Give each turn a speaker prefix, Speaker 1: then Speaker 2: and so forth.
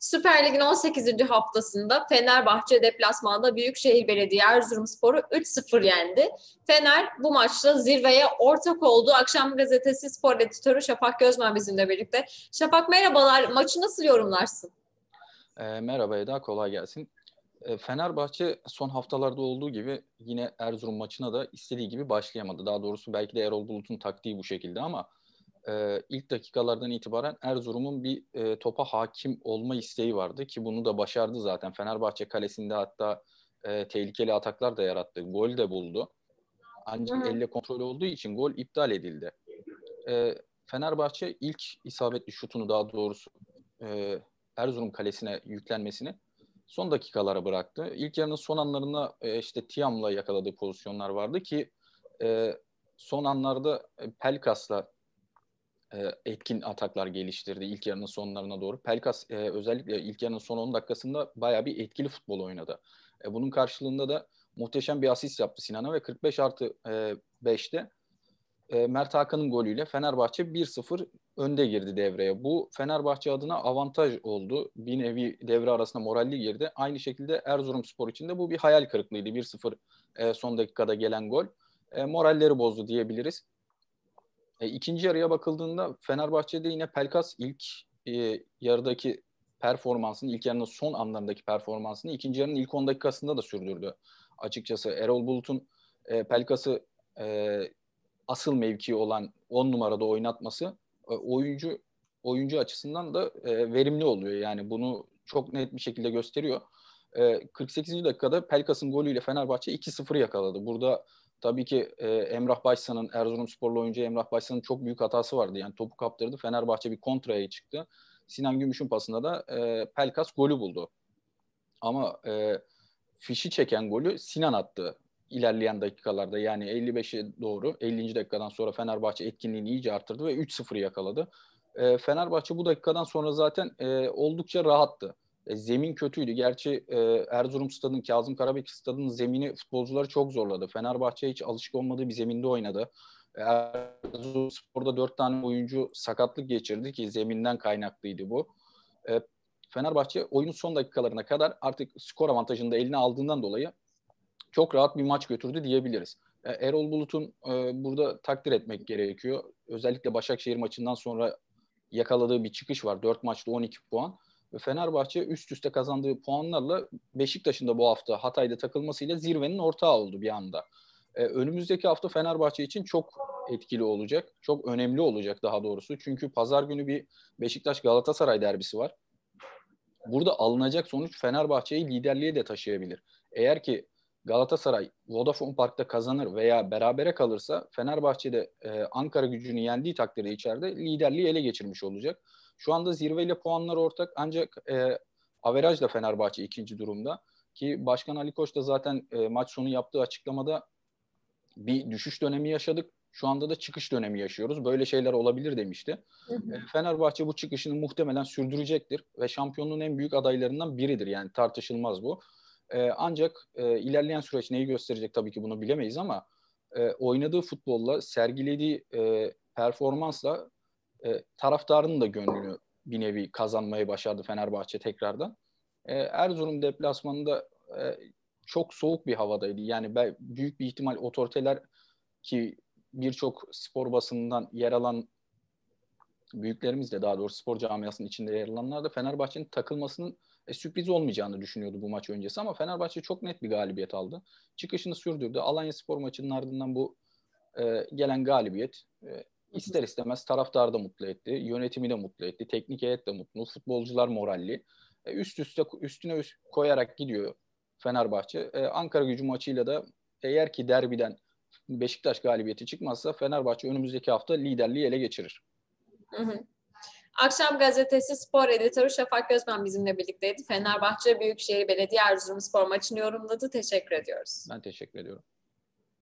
Speaker 1: Süper Lig'in 18. haftasında Fenerbahçe deplasmanda Büyükşehir Belediye Erzurumspor'u 3-0 yendi. Fener bu maçta zirveye ortak oldu. Akşam gazetesi spor editörü Şafak Gözmen bizimle birlikte. Şafak merhabalar. Maçı nasıl yorumlarsın? E, merhaba Eda, kolay gelsin. E, Fenerbahçe son haftalarda olduğu gibi yine Erzurum maçına da istediği gibi başlayamadı. Daha doğrusu belki de Erol Bulut'un taktiği bu şekilde ama e, ilk dakikalardan itibaren Erzurum'un bir e, topa hakim olma isteği vardı ki bunu da başardı zaten. Fenerbahçe kalesinde hatta e, tehlikeli ataklar da yarattı. Gol de buldu. Ancak Hı-hı. elle kontrol olduğu için gol iptal edildi. E, Fenerbahçe ilk isabetli şutunu daha doğrusu e, Erzurum kalesine yüklenmesini son dakikalara bıraktı. İlk yarının son anlarında e, işte Tiam'la yakaladığı pozisyonlar vardı ki e, son anlarda e, Pelkas'la e, etkin ataklar geliştirdi ilk yarının sonlarına doğru. Pelkas e, özellikle ilk yarının son 10 dakikasında bayağı bir etkili futbol oynadı. E, bunun karşılığında da muhteşem bir asist yaptı Sinan'a ve 45 artı e, 5'te e, Mert Hakan'ın golüyle Fenerbahçe 1-0 önde girdi devreye. Bu Fenerbahçe adına avantaj oldu. Bir nevi devre arasında moralli girdi. Aynı şekilde Erzurumspor için de bu bir hayal kırıklığıydı. 1-0 e, son dakikada gelen gol. E, moralleri bozdu diyebiliriz. E, ikinci yarıya bakıldığında Fenerbahçe'de yine Pelkas ilk e, yarıdaki performansını, ilk yarının son anlarındaki performansını ikinci yarının ilk 10 dakikasında da sürdürdü. Açıkçası Erol Bulut'un e, Pelkas'ı e, asıl mevki olan 10 numarada oynatması e, oyuncu oyuncu açısından da e, verimli oluyor. Yani bunu çok net bir şekilde gösteriyor. E, 48. dakikada Pelkas'ın golüyle Fenerbahçe 2-0 yakaladı. Burada tabii ki e, Emrah Başsan'ın, Erzurumsporlu oyuncu Emrah Başsan'ın çok büyük hatası vardı. Yani topu kaptırdı. Fenerbahçe bir kontraya çıktı. Sinan Gümüş'ün pasında da e, Pelkas golü buldu. Ama e, fişi çeken golü Sinan attı ilerleyen dakikalarda yani 55'e doğru 50. dakikadan sonra Fenerbahçe etkinliğini iyice arttırdı ve 3-0 yakaladı. E, Fenerbahçe bu dakikadan sonra zaten e, oldukça rahattı. E, zemin kötüydü. Gerçi e, Erzurum stadının, Kazım Karabek stadının zemini futbolcuları çok zorladı. Fenerbahçe hiç alışık olmadığı bir zeminde oynadı. E, Erzurum Spor'da dört tane oyuncu sakatlık geçirdi ki zeminden kaynaklıydı bu. E, Fenerbahçe oyunun son dakikalarına kadar artık skor avantajını da eline aldığından dolayı çok rahat bir maç götürdü diyebiliriz. E, Erol Bulut'un e, burada takdir etmek gerekiyor. Özellikle Başakşehir maçından sonra yakaladığı bir çıkış var. Dört maçta 12 puan. Fenerbahçe üst üste kazandığı puanlarla Beşiktaş'ın da bu hafta Hatay'da takılmasıyla zirvenin ortağı oldu bir anda. Ee, önümüzdeki hafta Fenerbahçe için çok etkili olacak. Çok önemli olacak daha doğrusu. Çünkü pazar günü bir Beşiktaş Galatasaray derbisi var. Burada alınacak sonuç Fenerbahçe'yi liderliğe de taşıyabilir. Eğer ki Galatasaray Vodafone Park'ta kazanır veya berabere kalırsa Fenerbahçe'de e, Ankara gücünü yendiği takdirde içeride liderliği ele geçirmiş olacak. Şu anda zirveyle puanlar ortak ancak e, averajla Fenerbahçe ikinci durumda. Ki Başkan Ali Koç da zaten e, maç sonu yaptığı açıklamada bir düşüş dönemi yaşadık. Şu anda da çıkış dönemi yaşıyoruz. Böyle şeyler olabilir demişti. Hı hı. E, Fenerbahçe bu çıkışını muhtemelen sürdürecektir ve şampiyonluğun en büyük adaylarından biridir. Yani tartışılmaz bu. E, ancak e, ilerleyen süreç neyi gösterecek tabii ki bunu bilemeyiz ama e, oynadığı futbolla, sergilediği e, performansla e, taraftarının da gönlünü bir nevi kazanmayı başardı Fenerbahçe tekrardan. E, Erzurum deplasmanında e, çok soğuk bir havadaydı. Yani ben, büyük bir ihtimal otoriteler ki birçok spor basından yer alan büyüklerimiz de daha doğrusu spor camiasının içinde yer alanlar da Fenerbahçe'nin takılmasının e, sürpriz olmayacağını düşünüyordu bu maç öncesi ama Fenerbahçe çok net bir galibiyet aldı. Çıkışını sürdürdü. Alanya Spor maçının ardından bu e, gelen galibiyet e, ister istemez taraftar da mutlu etti, yönetimi de mutlu etti, teknik heyet de mutlu, futbolcular moralli. E, üst üste üstüne üst koyarak gidiyor Fenerbahçe. E, Ankara Gücü maçıyla da eğer ki derbiden Beşiktaş galibiyeti çıkmazsa Fenerbahçe önümüzdeki hafta liderliği ele geçirir. Hı hı. Akşam gazetesi spor editörü Şafak Gözmen bizimle birlikteydi. Fenerbahçe Büyükşehir Belediye Erzurum spor maçını yorumladı. Teşekkür ediyoruz. Ben teşekkür ediyorum.